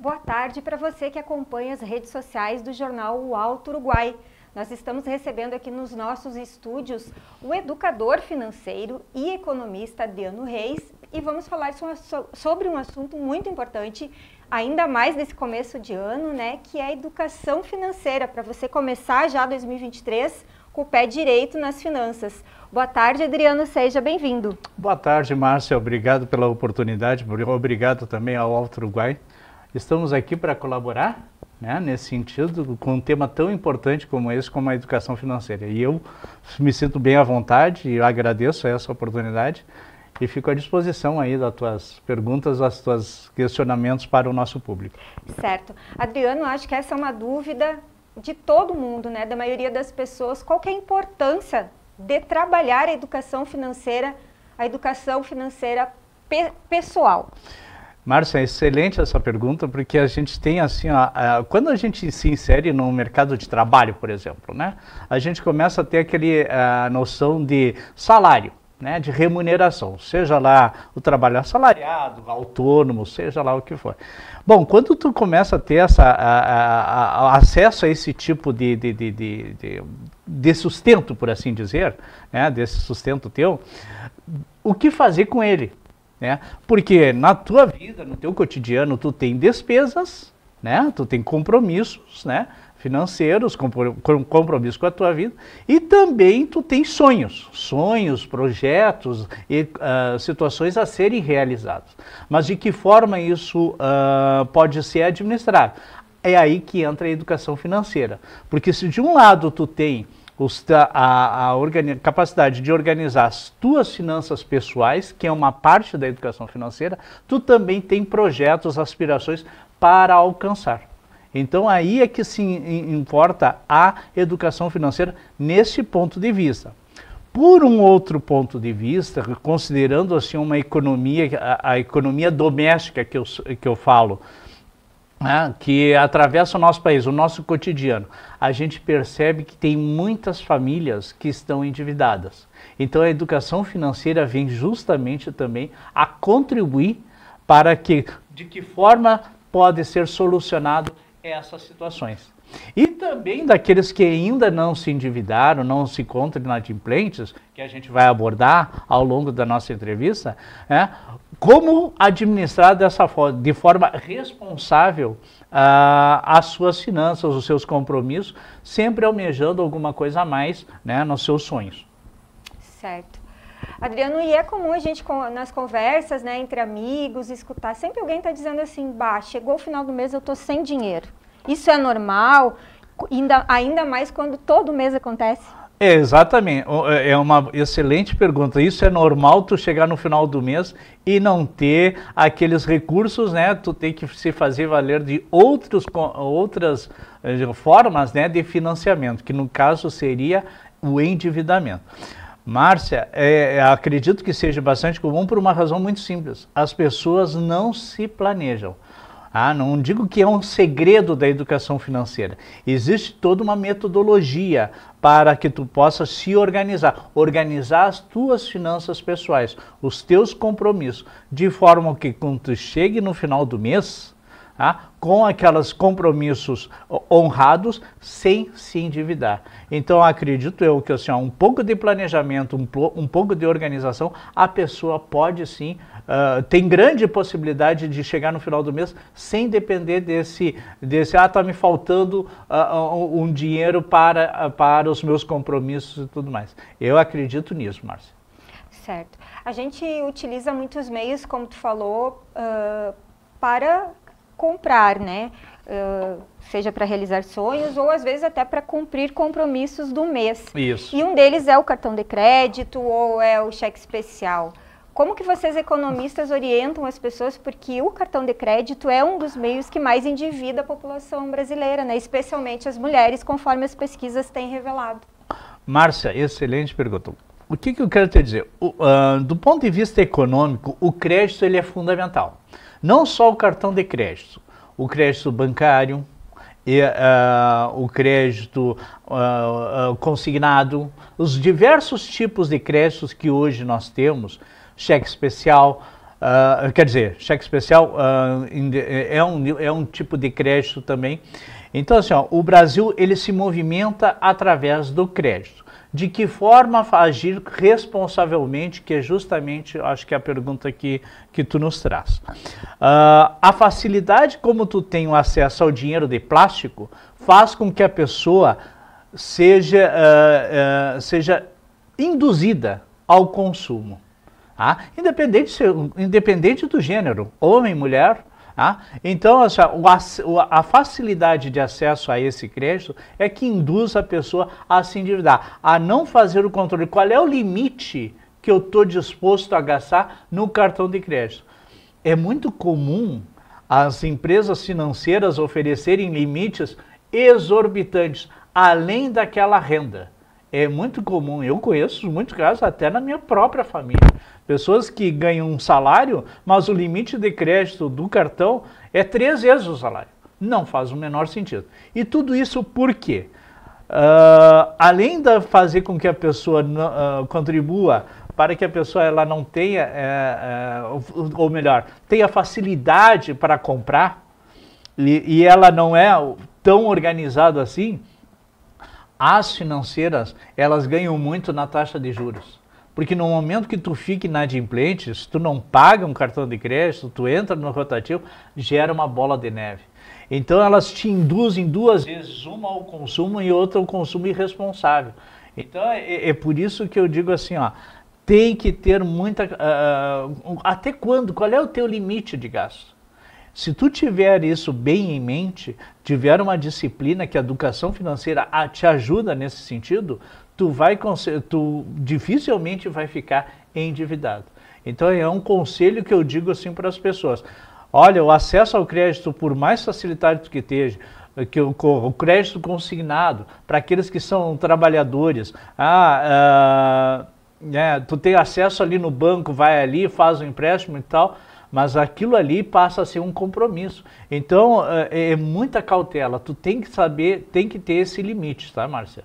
Boa tarde para você que acompanha as redes sociais do jornal O Alto Uruguai. Nós estamos recebendo aqui nos nossos estúdios o educador financeiro e economista Deano Reis e vamos falar sobre um assunto muito importante, ainda mais nesse começo de ano, né, que é a educação financeira, para você começar já 2023 com o pé direito nas finanças. Boa tarde, Adriano, seja bem-vindo. Boa tarde, Márcia, obrigado pela oportunidade, obrigado também ao Alto Uruguai. Estamos aqui para colaborar né, nesse sentido, com um tema tão importante como esse, como a educação financeira. E eu me sinto bem à vontade e agradeço essa oportunidade e fico à disposição aí das tuas perguntas, das tuas questionamentos para o nosso público. Certo. Adriano, acho que essa é uma dúvida de todo mundo, né, da maioria das pessoas, qual é a importância de trabalhar a educação financeira, a educação financeira pe pessoal? Márcia, é excelente essa pergunta, porque a gente tem assim, quando a gente se insere no mercado de trabalho, por exemplo, né, a gente começa a ter aquele eh, a noção de salário né, de remuneração, seja lá o trabalho assalariado, autônomo, seja lá o que for. Bom, quando tu começa a ter essa, a, a, a acesso a esse tipo de, de, de, de sustento, por assim dizer, né, desse sustento teu, o que fazer com ele? Né? Porque na tua vida, no teu cotidiano, tu tem despesas, né? tu tem compromissos, né? financeiros, com compromisso com a tua vida, e também tu tem sonhos, sonhos, projetos e uh, situações a serem realizadas. Mas de que forma isso uh, pode ser administrado? É aí que entra a educação financeira, porque se de um lado tu tem a, a capacidade de organizar as tuas finanças pessoais, que é uma parte da educação financeira, tu também tem projetos, aspirações para alcançar. Então aí é que se importa a educação financeira nesse ponto de vista. Por um outro ponto de vista, considerando assim uma economia, a, a economia doméstica que eu, que eu falo, né, que atravessa o nosso país, o nosso cotidiano, a gente percebe que tem muitas famílias que estão endividadas. Então a educação financeira vem justamente também a contribuir para que, de que forma pode ser solucionado essas situações. E também daqueles que ainda não se endividaram, não se encontram inadimplentes, que a gente vai abordar ao longo da nossa entrevista, né, como administrar dessa forma, de forma responsável uh, as suas finanças, os seus compromissos, sempre almejando alguma coisa a mais né, nos seus sonhos. Certo. Adriano, e é comum a gente nas conversas, né, entre amigos, escutar, sempre alguém está dizendo assim, bah, chegou o final do mês, eu estou sem dinheiro. Isso é normal? Ainda, ainda mais quando todo mês acontece? É, exatamente. É uma excelente pergunta. Isso é normal tu chegar no final do mês e não ter aqueles recursos, né? Tu tem que se fazer valer de outros, outras eh, formas né, de financiamento, que no caso seria o endividamento. Márcia, é, é, acredito que seja bastante comum por uma razão muito simples. As pessoas não se planejam. Ah, não digo que é um segredo da educação financeira. Existe toda uma metodologia para que tu possa se organizar, organizar as tuas finanças pessoais, os teus compromissos, de forma que quando tu chegue no final do mês, ah, com aqueles compromissos honrados, sem se endividar. Então, acredito eu que assim, um pouco de planejamento, um, um pouco de organização, a pessoa pode sim ah, tem grande possibilidade de chegar no final do mês sem depender desse, desse ah, tá me faltando uh, um dinheiro para, para os meus compromissos e tudo mais. Eu acredito nisso, Márcia. Certo. A gente utiliza muitos meios, como tu falou, uh, para comprar, né? Uh, seja para realizar sonhos ou às vezes até para cumprir compromissos do mês. Isso. E um deles é o cartão de crédito ou é o cheque especial. Como que vocês economistas orientam as pessoas porque o cartão de crédito é um dos meios que mais endivida a população brasileira, né? especialmente as mulheres, conforme as pesquisas têm revelado? Márcia, excelente pergunta. O que, que eu quero te dizer? O, uh, do ponto de vista econômico, o crédito ele é fundamental. Não só o cartão de crédito, o crédito bancário, e, uh, o crédito uh, consignado, os diversos tipos de créditos que hoje nós temos, cheque especial. Uh, quer dizer, cheque especial uh, é, um, é um tipo de crédito também. Então, assim, ó, o Brasil ele se movimenta através do crédito. De que forma agir responsavelmente, que é justamente, acho que é a pergunta que, que tu nos traz. Uh, a facilidade como tu tem o acesso ao dinheiro de plástico faz com que a pessoa seja, seja induzida ao consumo. Ah, independente, independente do gênero, homem, mulher, ah, então, a, facilidade de acesso a esse crédito é que induz a pessoa a se endividar, a não fazer o controle. Qual é o limite que eu estou disposto a gastar no cartão de crédito? É muito comum as empresas financeiras oferecerem limites exorbitantes, além daquela renda. É muito comum, eu conheço muitos casos até na minha própria família. Pessoas que ganham um salário, mas o limite de crédito do cartão é três vezes o salário. Não faz o menor sentido. E tudo isso por quê? Uh, além de fazer com que a pessoa uh, contribua para que a pessoa ela não tenha, é, é, ou, ou, melhor, tenha facilidade para comprar e, e ela não é tão organizada assim, as financeiras, elas ganham muito na taxa de juros. Porque no momento que tu fica inadimplente, se tu não paga um cartão de crédito, tu entra no rotativo, gera uma bola de neve. Então elas te induzem duas vezes, uma ao consumo e outra ao consumo irresponsável. Então é, é, é por isso que eu digo assim, ó, tem que ter muita... Uh, até quando? Qual é o teu limite de gasto? Se tu tiver isso bem em mente, tiver uma disciplina que a educação financeira te ajuda nesse sentido, tu vai tu dificilmente vai ficar endividado. Então é um conselho que eu digo assim para as pessoas. Olha, o acesso ao crédito, por mais facilitado que esteja, eh, que o, o crédito consignado para aqueles que são trabalhadores, ah, ah né, tu tem acesso ali no banco, vai ali, faz o um empréstimo e tal, mas aquilo ali passa a ser um compromisso. Então, é, é muita cautela, tu tem que saber, tem que ter esse limite, tá, Márcia?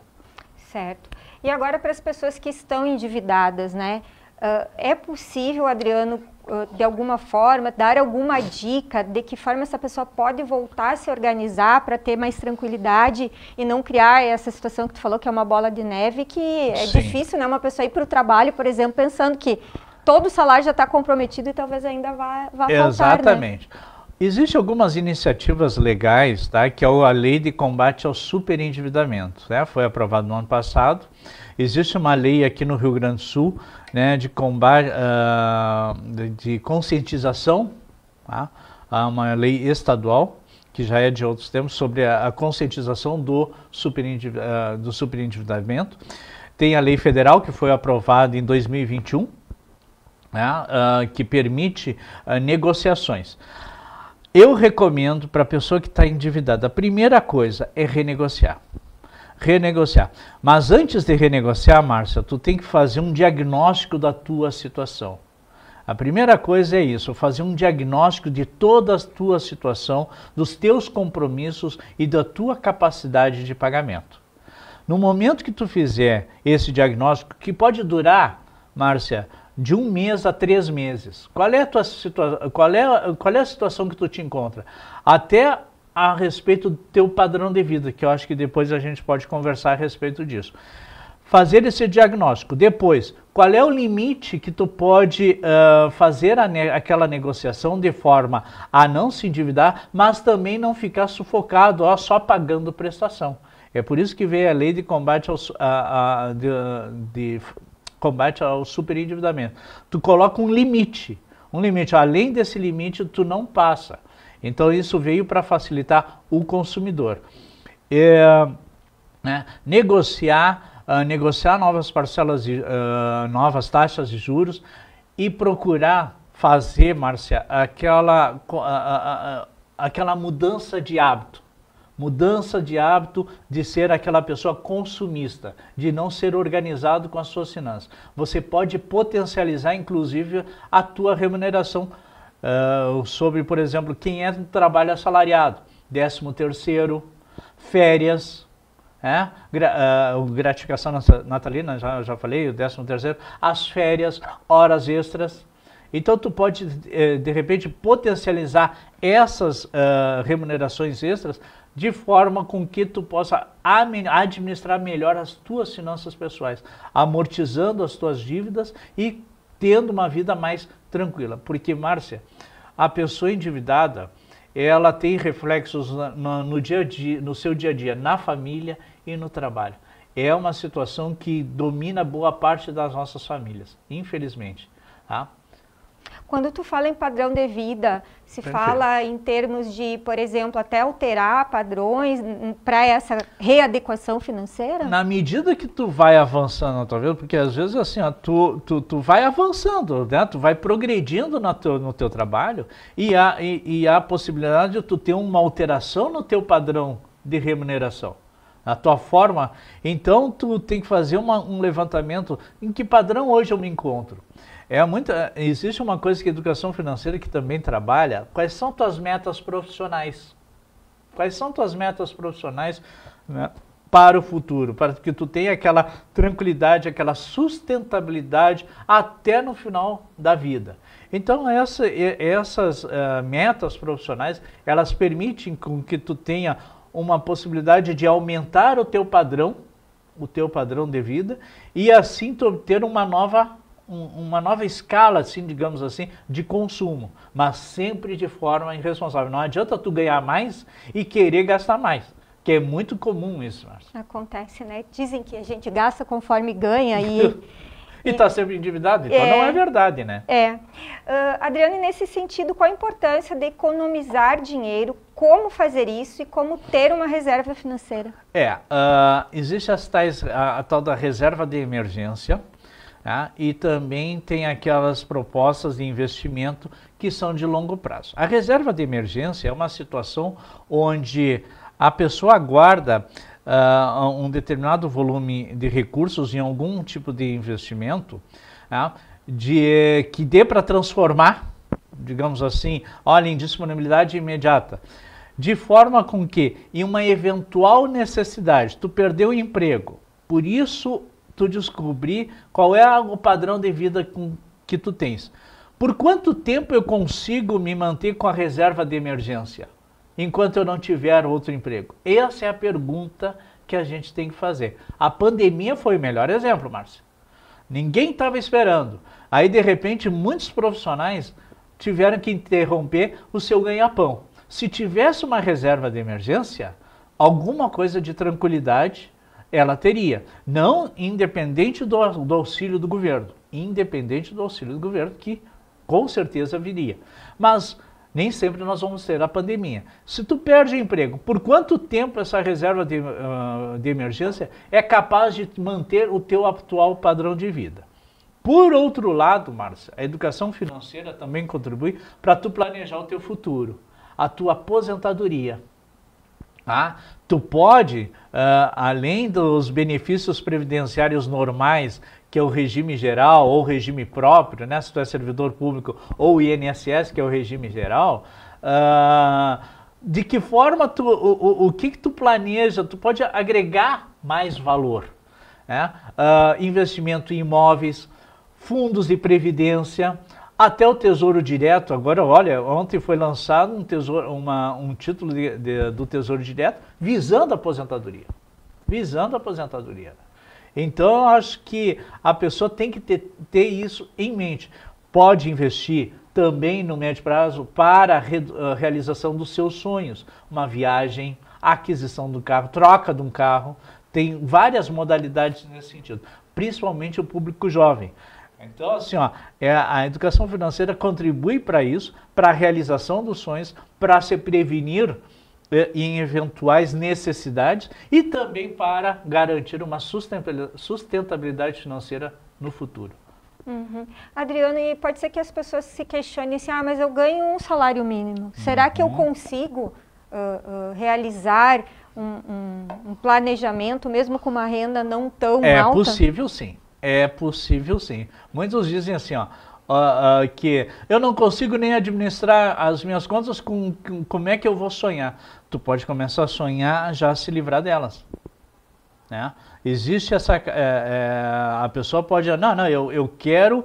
Certo. E agora para as pessoas que estão endividadas, né? Uh, é possível, Adriano, uh, de alguma forma, dar alguma dica de que forma essa pessoa pode voltar a se organizar para ter mais tranquilidade e não criar essa situação que tu falou, que é uma bola de neve, que é Sim. é difícil, né? Uma pessoa ir para o trabalho, por exemplo, pensando que todo o salário já está comprometido e talvez ainda vá, vá faltar. Né? Exatamente. Né? Existem algumas iniciativas legais, tá? que é a Lei de Combate ao Superendividamento. Né? Foi aprovada no ano passado. Existe uma lei aqui no Rio Grande do Sul né, de, combate, uh, de conscientização, tá? uma lei estadual, que já é de outros tempos, sobre a, a conscientização do, superindiv uh, ah, do superendividamento. Tem a lei federal, que foi aprovada em 2021, né, ah, que permite ah, negociações. Eu recomendo para a pessoa que está endividada, a primeira coisa é renegociar. Renegociar. Mas antes de renegociar, Márcia, tu tem que fazer um diagnóstico da tua situação. A primeira coisa é isso, fazer um diagnóstico de toda a tua situação, dos teus compromissos e da tua capacidade de pagamento. No momento que tu fizer esse diagnóstico, que pode durar, Márcia, de um mês a três meses. Qual é a, tua situa qual é, qual é a situação que tu te encontra? Até a respeito do teu padrão de vida, que eu acho que depois a gente pode conversar a respeito disso. Fazer esse diagnóstico. Depois, qual é o limite que tu pode uh, fazer ne aquela negociação de forma a não se endividar, mas também não ficar sufocado ó, só pagando prestação. É por isso que veio a lei de combate aos, a, a, de, de combate ao superendividamento. Tu coloca um limite, um limite. Além desse limite, tu não passa. Então isso veio para facilitar o consumidor. É, né, negociar, uh, negociar novas parcelas, uh, novas taxas de juros e procurar fazer, Márcia, aquela, uh, aquela mudança de hábito. Mudança de hábito de ser aquela pessoa consumista, de não ser organizado com as suas finanças. Você pode potencializar, inclusive, a tua remuneração uh, sobre, por exemplo, quem é do trabalho assalariado, 13 terceiro, férias, é? Gra uh, gratificação natalina, já, já falei, o 13 terceiro, as férias, horas extras. Então tu pode eh, de repente potencializar essas uh, remunerações extras de forma com que tu possa administrar melhor as tuas finanças pessoais, amortizando as tuas dívidas e tendo uma vida mais tranquila. Porque, Márcia, a pessoa endividada, ela tem reflexos no, no, dia a dia, no seu dia a dia, na família e no trabalho. É uma situação que domina boa parte das nossas famílias, infelizmente. Tá? Quando tu fala em padrão de vida, se Perfeito. fala em termos de, por exemplo, até alterar padrões para essa readequação financeira? Na medida que tu vai avançando na tua vida, porque às vezes assim, ó, tu, tu, tu vai avançando, né? tu vai progredindo no teu, no teu trabalho e há, e, e há a possibilidade de tu ter uma alteração no teu padrão de remuneração a tua forma, então tu tem que fazer uma, um levantamento em que padrão hoje eu me encontro. É muita, existe uma coisa que a educação financeira que também trabalha, quais são tuas metas profissionais? Quais são tuas metas profissionais né, para o futuro, para que tu tenha aquela tranquilidade, aquela sustentabilidade até no final da vida. Então essa, essas uh, metas profissionais, elas permitem com que tu tenha uma possibilidade de aumentar o teu padrão, o teu padrão de vida e assim tu obter uma nova uma nova escala, assim, digamos assim, de consumo, mas sempre de forma irresponsável. Não adianta tu ganhar mais e querer gastar mais. Que é muito comum isso, Marcia. Acontece, né? Dizem que a gente gasta conforme ganha e. e está sempre endividado, então é, não é verdade, né? É. Uh, Adriane, nesse sentido, qual a importância de economizar dinheiro, como fazer isso e como ter uma reserva financeira? É, uh, existe as tais, a, a tal da reserva de emergência, Tá? E também tem aquelas propostas de investimento que são de longo prazo. A reserva de emergência é uma situação onde a pessoa guarda uh, um determinado volume de recursos em algum tipo de investimento tá? de, que dê para transformar, digamos assim, olha, em disponibilidade imediata de forma com que, em uma eventual necessidade, tu perdeu o emprego, por isso tu descobrir qual é o padrão de vida com, que tu tens. Por quanto tempo eu consigo me manter com a reserva de emergência enquanto eu não tiver outro emprego? Essa é a pergunta que a gente tem que fazer. A pandemia foi o melhor exemplo, Márcio. Ninguém estava esperando. Aí, de repente, muitos profissionais tiveram que interromper o seu ganha-pão. Se tivesse uma reserva de emergência, alguma coisa de tranquilidade ela teria. Não independente do, do, auxílio do governo, independente do auxílio do governo, que com certeza viria. Mas nem sempre nós vamos ter a pandemia. Se tu perde emprego, por quanto tempo essa reserva de, uh, de emergência é capaz de manter o teu atual padrão de vida? Por outro lado, Márcia, a educação financeira também contribui para tu planejar o teu futuro, a tua aposentadoria. Tá? Tu pode, uh, além dos benefícios previdenciários normais, que é o regime geral ou regime próprio, né? se tu é servidor público, ou INSS, que é o regime geral, uh, de que forma tu, o, o, o que, que tu planeja, tu pode agregar mais valor. Né? Uh, investimento em imóveis, fundos de previdência, até o Tesouro Direto, agora olha, ontem foi lançado um, tesouro, uma, um título de, de, do Tesouro Direto visando a aposentadoria. Visando a aposentadoria. Então, acho que a pessoa tem que ter, ter isso em mente. Pode investir também no médio prazo para a, re, a realização dos seus sonhos. Uma viagem, aquisição do carro, troca de um carro. Tem várias modalidades nesse sentido, principalmente o público jovem. Então, assim, ó, é, a educação financeira contribui para isso, para a realização dos sonhos, para se prevenir é, em eventuais necessidades e também para garantir uma sustentabilidade financeira no futuro. Uhum. Adriano, e pode ser que as pessoas se questionem assim, ah, mas eu ganho um salário mínimo, será uhum. que eu uhum. consigo uh, uh, realizar um, um, um, planejamento mesmo com uma renda não tão é alta? É possível sim, é possível sim. Muitos dizem assim, ó, que eu não consigo nem administrar as minhas contas, com, com, como é que eu vou sonhar? Tu pode começar a sonhar já se livrar delas. Né? Existe essa. É, é, a pessoa pode. Não, não, eu, eu quero.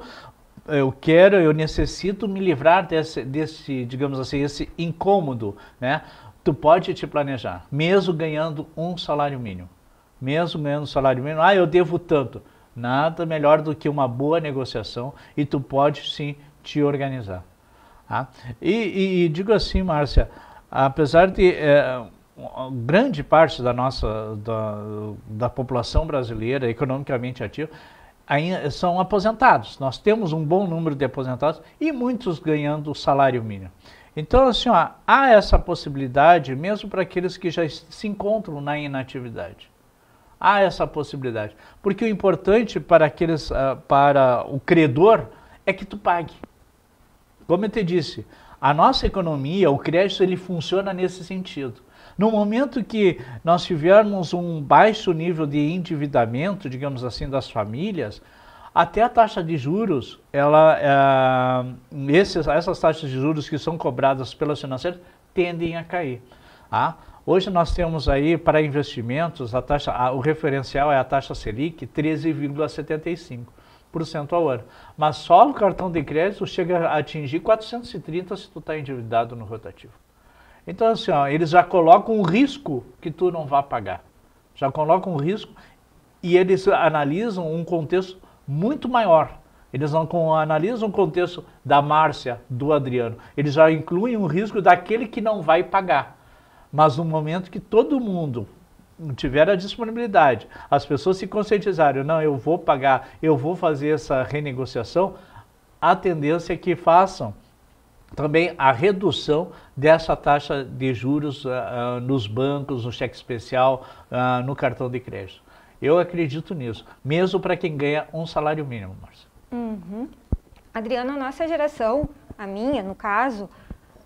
Eu quero, eu necessito me livrar desse, desse, digamos assim, esse incômodo, né? Tu pode te planejar, mesmo ganhando um salário mínimo. Mesmo ganhando um salário mínimo, ah, eu devo tanto Nada melhor do que uma boa negociação e tu pode sim te organizar. Tá? E, e, e, digo assim, Márcia, apesar de é, grande parte da nossa da, da população brasileira economicamente ativa ainda são aposentados. Nós temos um bom número de aposentados e muitos ganhando o salário mínimo. Então, assim, ó, há essa possibilidade mesmo para aqueles que já se encontram na inatividade há essa possibilidade. Porque o importante para, aqueles, ah, para o credor é que tu pague. Como eu te disse, a nossa economia, o crédito, ele funciona nesse sentido. No momento que nós tivermos um baixo nível de endividamento, digamos assim, das famílias, até a taxa de juros, ela, é, esses, essas taxas de juros que são cobradas pelas financeiras tendem a cair. Tá? Hoje nós temos aí para investimentos a taxa, a, o referencial é a taxa Selic 13,75% ao ano. Mas só o cartão de crédito chega a atingir 430 se tu está endividado no rotativo. Então assim, ó, eles já colocam um risco que tu não vai pagar. Já colocam um risco e eles analisam um contexto muito maior. Eles não analisam o contexto da Márcia, do Adriano. Eles já incluem o risco daquele que não vai pagar. Mas no momento que todo mundo tiver a disponibilidade, as pessoas se conscientizarem, não, eu vou pagar, eu vou fazer essa renegociação, a tendência é que façam também a redução dessa taxa de juros uh, nos bancos, no cheque especial, uh, no cartão de crédito. Eu acredito nisso, mesmo para quem ganha um salário mínimo, Marcia. Uhum. Adriana, a nossa geração, a minha no caso,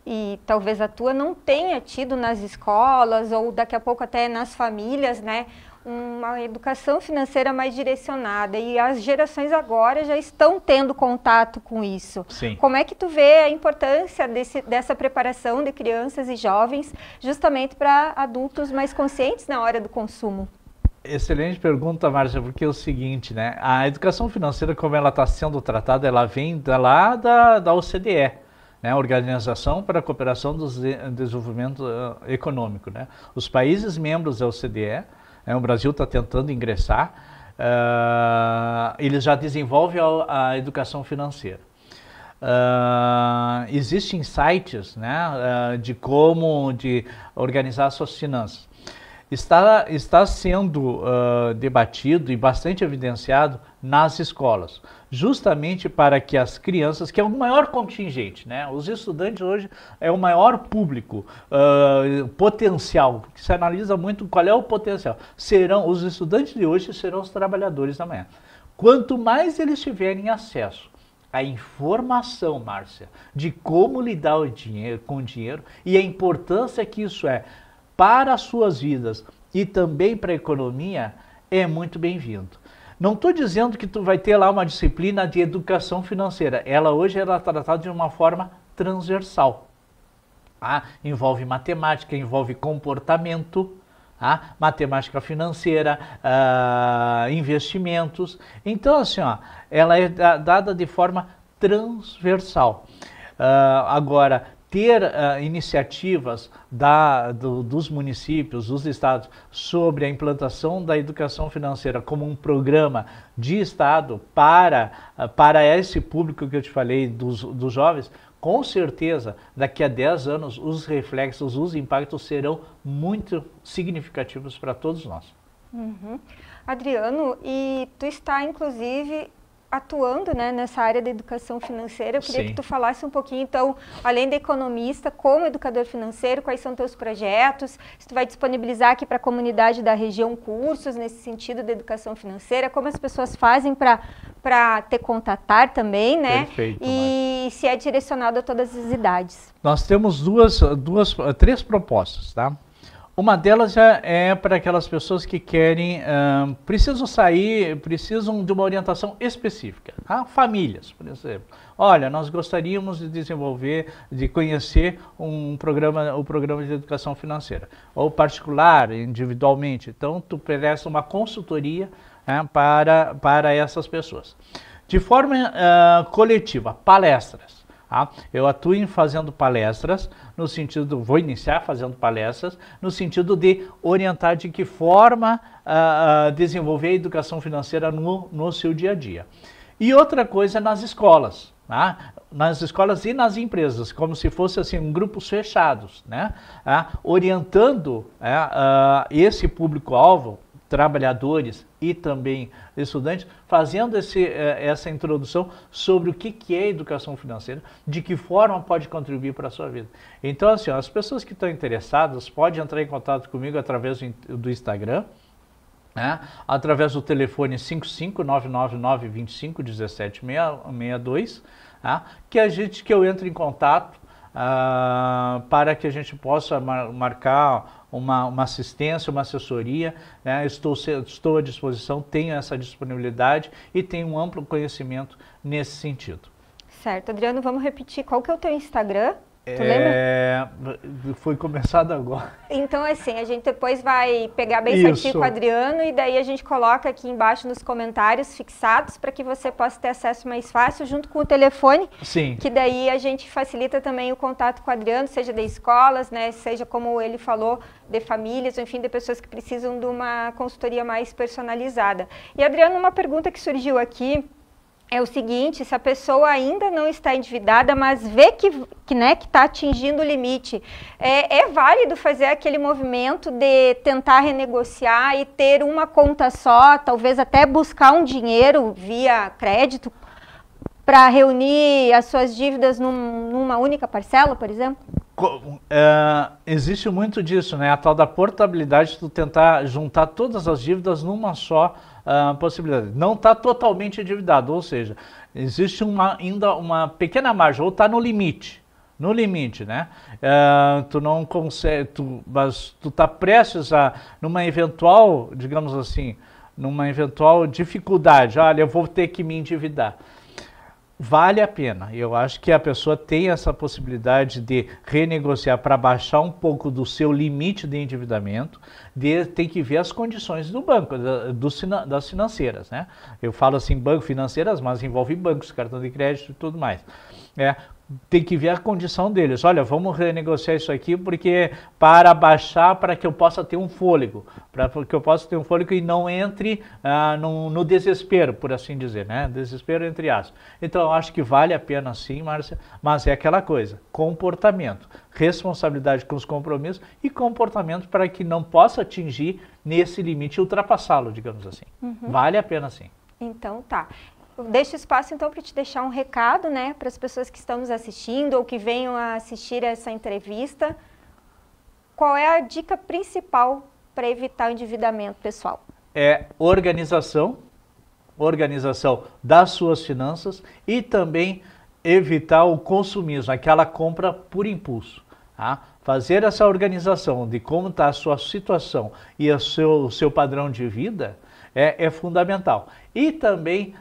e talvez a tua não tenha tido nas escolas ou daqui a pouco até nas famílias, né? Uma educação financeira mais direcionada e as gerações agora já estão tendo contato com isso. Sim. Como é que tu vê a importância desse, dessa preparação de crianças e jovens justamente para adultos mais conscientes na hora do consumo? Excelente pergunta, Márcia, porque é o seguinte, né? A educação financeira, como ela está sendo tratada, ela vem da, lá da, da OCDE, né, Organização para a Cooperação do Desenvolvimento eh, Econômico. Né? Os países membros da OCDE, né, o Brasil está tentando ingressar, uh, eles já desenvolvem a, a educação financeira. Uh, existem sites né, uh, de como de organizar suas finanças. Está, está sendo uh, debatido e bastante evidenciado nas escolas justamente para que as crianças, que é o maior contingente, né? Os estudantes hoje é o maior público uh, potencial, que se analisa muito qual é o potencial. Serão os estudantes de hoje serão os trabalhadores da manhã. Quanto mais eles tiverem acesso à informação, Márcia, de como lidar o dinheiro, com o dinheiro e a importância que isso é para as suas vidas e também para a economia, é muito bem-vindo. Não estou dizendo que tu vai ter lá uma disciplina de educação financeira. Ela hoje ela é tratada de uma forma transversal. Ah, envolve matemática, envolve comportamento, ah, matemática financeira, ah, investimentos. Então, assim, ó, ela é dada de forma transversal. Ah, agora, ter uh, iniciativas da, do, dos municípios, dos estados, sobre a implantação da educação financeira como um programa de Estado para, uh, para esse público que eu te falei, dos, dos jovens, com certeza, daqui a 10 anos, os reflexos, os impactos serão muito significativos para todos nós. Uhum. Adriano, e tu está, inclusive, atuando né, nessa área da educação financeira. Eu queria Sim. que tu falasse um pouquinho, então, além de economista, como educador financeiro, quais são teus projetos? Se tu vai disponibilizar aqui para a comunidade da região cursos nesse sentido da educação financeira, como as pessoas fazem para te contatar também, né? Perfeito, e se é direcionado a todas as idades. Nós temos duas, duas três propostas, tá? Uma delas já é para aquelas pessoas que querem, precisam sair, precisam de uma orientação específica. Tá? Famílias, por exemplo. Olha, nós gostaríamos de desenvolver, de conhecer um programa, o um programa de educação financeira. Ou particular, individualmente. Então, tu presta uma consultoria né, para, para essas pessoas. De forma uh, coletiva, palestras. Tá? eu atuo em fazendo palestras, no sentido, vou iniciar fazendo palestras, no sentido de orientar de que forma ah, ah, desenvolver a educação financeira no, no seu dia a dia. E outra coisa nas escolas, tá? nas escolas e nas empresas, como se fosse assim um grupos fechados, né? Ah, orientando né, esse público-alvo trabalhadores e também estudantes, fazendo esse, eh, essa introdução sobre o que é educação financeira, de que forma pode contribuir para a sua vida. Então, assim, as pessoas que estão interessadas podem entrar em contato comigo através do Instagram, né? através do telefone 55999251762, né? que a gente que eu entro em contato ah, para que a gente possa mar marcar uma, uma, assistência, uma assessoria. Né? Estou, estou à disposição, tenho essa disponibilidade e tenho um amplo conhecimento nesse sentido. Certo, Adriano, vamos repetir. Qual que é o teu Instagram? Tu é, lembra? Foi começado agora. Então, assim, a gente depois vai pegar bem Isso. certinho com o Adriano e daí a gente coloca aqui embaixo nos comentários fixados para que você possa ter acesso mais fácil, junto com o telefone. Sim. Que daí a gente facilita também o contato com o Adriano, seja de escolas, né? Seja como ele falou, de famílias, enfim, de pessoas que precisam de uma consultoria mais personalizada. E, Adriano, uma pergunta que surgiu aqui é o seguinte, se a pessoa ainda não está endividada, mas vê que que né, está atingindo o limite, é, é, válido fazer aquele movimento de tentar renegociar e ter uma conta só, talvez até buscar um dinheiro via crédito para reunir as suas dívidas num, numa única parcela, por exemplo? É, existe muito disso, né? A tal da portabilidade, tu tentar juntar todas as dívidas numa só a possibilidade. Não está totalmente endividado, ou seja, existe uma, ainda uma pequena margem, ou está no limite. No limite, né? Uh, tu não consegue, tu, mas tu está prestes a, numa eventual, digamos assim, numa eventual dificuldade, olha, eu vou ter que me endividar vale a pena. Eu acho que a pessoa tem essa possibilidade de renegociar para baixar um pouco do seu limite de endividamento, de, tem que ver as condições do banco, da, do, das financeiras. Né? Eu falo assim, banco financeiras, mas envolve bancos, cartão de crédito e tudo mais. É, tem que ver a condição deles. Olha, vamos renegociar isso aqui porque para baixar, para que eu possa ter um fôlego, para que eu possa ter um fôlego e não entre ah, no, no, desespero, por assim dizer, né? Desespero entre aspas. Então, eu acho que vale a pena sim, Márcia, mas é aquela coisa, comportamento, responsabilidade com os compromissos e comportamento para que não possa atingir nesse limite, ultrapassá-lo, digamos assim. Uhum. Vale a pena sim. Então tá deixo espaço então para te deixar um recado, né, para as pessoas que estão nos assistindo ou que venham a assistir essa entrevista. Qual é a dica principal para evitar o endividamento pessoal? É organização, organização das suas finanças e também evitar o consumismo, aquela compra por impulso. Tá? Fazer essa organização de como está a sua situação e o seu, o seu padrão de vida é, é fundamental. E também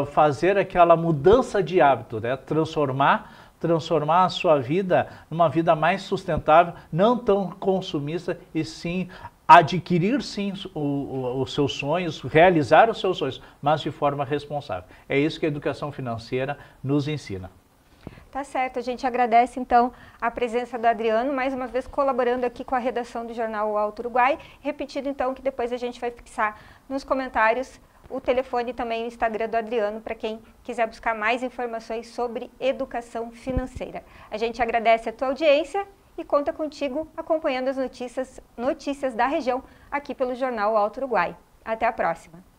uh, fazer aquela mudança de hábito, né? transformar transformar a sua vida numa vida mais sustentável, não tão consumista e sim adquirir sim os seus sonhos, realizar os seus sonhos, mas de forma responsável. É isso que a educação financeira nos ensina. Tá certo, a gente agradece então a presença do Adriano, mais uma vez colaborando aqui com a redação do jornal O Alto Uruguai. Repetindo então que depois a gente vai fixar nos comentários o telefone e também o Instagram do Adriano para quem quiser buscar mais informações sobre educação financeira. A gente agradece a tua audiência e conta contigo acompanhando as notícias, notícias da região aqui pelo jornal O Alto Uruguai. Até a próxima!